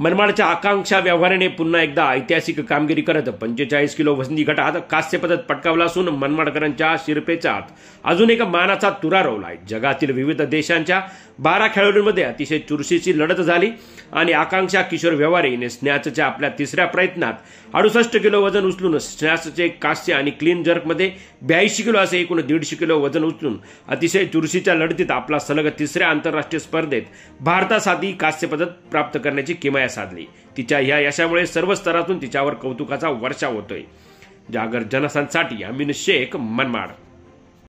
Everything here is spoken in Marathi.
मनमाडच्या आकांक्षा व्यवहाराने पुन्हा एकदा ऐतिहासिक कामगिरी करत पंचेचाळीस किलो वजनी गटात कांस्यपदक पटकावला असून मनमाडकरांच्या शिरपेचात अजून एक मानाचा तुरा रोवला आहे जगातील विविध देशांच्या बारा खेळाडूंमध्ये अतिशय चुरशीची लढत झाली आणि आकांक्षा किशोर व्यवहारे हिने स्नॅचच्या आपल्या तिसऱ्या प्रयत्नात अडुसष्ट किलो वजन उचलून स्नॅचचे कास्य आणि क्लीन जर्कमध्ये ब्याऐंशी किलो असे एकूण दीडशे किलो वजन उचलून अतिशय चुरशीच्या लढतीत आपला सलग तिसऱ्या आंतरराष्ट्रीय स्पर्धेत भारतासाठी कांस्यपदक प्राप्त करण्याची किमया साधली तिच्या ह्या यशामुळे सर्व स्तरातून तिच्यावर कौतुकाचा वर्षा होतोय जागर जनसंसाठी अमिन शेख मनमाड